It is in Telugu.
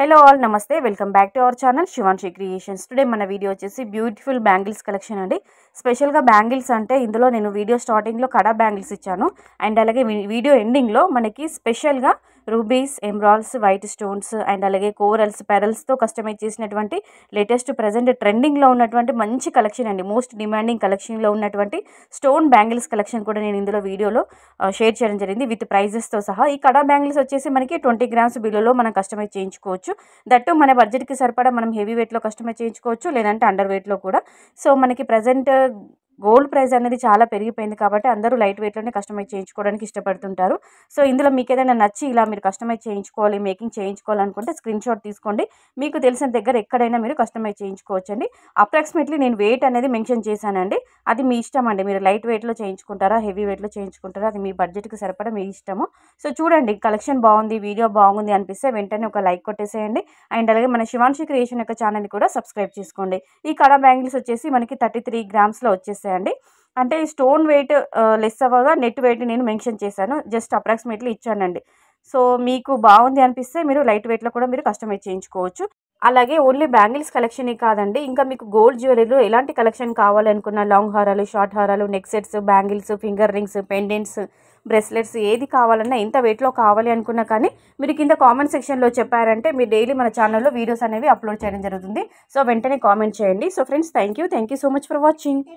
హలో ఆల్ నమస్తే welcome back to our channel Shivanshi creations today మన వీడియో వచ్చేసి బ్యూటిఫుల్ బ్యాంగిల్స్ కలెక్షన్ అండి స్పెషల్గా బ్యాంగిల్స్ అంటే ఇందులో నేను వీడియో స్టార్టింగ్లో కడా బ్యాంగిల్స్ ఇచ్చాను అండ్ అలాగే వీడియో ఎండింగ్లో మనకి స్పెషల్గా rubies emeralds white stones and అలాగే కోరల్స్ పెరల్స్తో కస్టమైజ్ చేసినటువంటి లేటెస్ట్ ప్రజెంట్ ట్రెండింగ్లో ఉన్నటువంటి మంచి కలెక్షన్ అండి మోస్ట్ డిమాండింగ్ కలెక్షన్లో ఉన్నటువంటి స్టోన్ బ్యాంగిల్స్ కలెక్షన్ కూడా నేను ఇందులో వీడియోలో షేర్ చేయడం జరిగింది విత్ ప్రైజెస్తో సహా ఈ కడా బ్యాంగిల్స్ వచ్చేసి మనకి ట్వంటీ గ్రామ్స్ బిల్లులో మనం కస్టమైజ్ చేయించుకోవచ్చు దట్టు మన బడ్జెట్కి సరిపడా మనం హెవీ వెయిట్లో కస్టమైజ్ చేయించుకోవచ్చు లేదంటే అండర్ వెయిట్లో కూడా సో మనకి ప్రజెంట్ గోల్డ్ ప్రైస్ అనేది చాలా పెరిగిపోయింది కాబట్టి అందరూ లైట్ వెయిట్లోనే కస్టమైజ్ చేయించుకోవడానికి ఇష్టపడుతుంటారు సో ఇందులో మీకు ఏదైనా నచ్చి ఇలా మీరు కస్టమైజ్ చేయించుకోవాలి మేకింగ్ చేయించుకోవాలనుకుంటే స్క్రీన్ షాట్ తీసుకోండి మీకు తెలిసిన దగ్గర ఎక్కడైనా మీరు కస్టమైజ్ చేయించుకోవచ్చు అండి అప్రాక్సిమేట్లీ నేను వెయిట్ అనేది మెన్షన్ చేశానండి అది మీ ఇష్టం అండి మీరు లైట్ వెయిట్లో చేయించుకుంటారా హెవీ వెయిట్లో చేయించుకుంటారా అది మీ బడ్జెట్కి సరిపడా మీ ఇష్టము సో చూడండి కలెక్షన్ బాగుంది వీడియో బాగుంది అనిపిస్తే వెంటనే ఒక లైక్ కొట్టేసేయండి అండ్ అలాగే మన శివాంశి క్రియేషన్ యొక్క ఛానల్ని కూడా సబ్స్క్రైబ్ చేసుకోండి ఈ కడా బ్యాంగిల్స్ వచ్చేసి మనకి థర్టీ త్రీ గ్రామ్స్లో వచ్చేసాయి చేసేయండి అంటే స్టోన్ వెయిట్ లెస్ అవ్వగా నెట్ వెయిట్ నేను మెన్షన్ చేశాను జస్ట్ అప్రాక్సిమేట్లీ ఇచ్చానండి సో మీకు బాగుంది అనిపిస్తే మీరు లైట్ వెయిట్లో కూడా మీరు కస్టమైజ్ చేయించుకోవచ్చు అలాగే ఓన్లీ బ్యాంగిల్స్ కలెక్షనే కాదండి ఇంకా మీకు గోల్డ్ జ్యువెలరీలో ఎలాంటి కలెక్షన్ కావాలనుకున్న లాంగ్ హారాలు షార్ట్ హారాలు neck sets bangles finger rings pendants bracelets ఏది కావాలన్నా ఎంత వెయిట్లో కావాలి అనుకున్నా కానీ మీరు కింద కామెంట్ సెక్షన్లో చెప్పారంటే మీరు డైలీ మన ఛానల్లో వీడియోస్ అనేవి అప్లోడ్ చేయడం జరుగుతుంది సో వెంటనే కామెంట్ చేయండి so friends thank you thank you so much for watching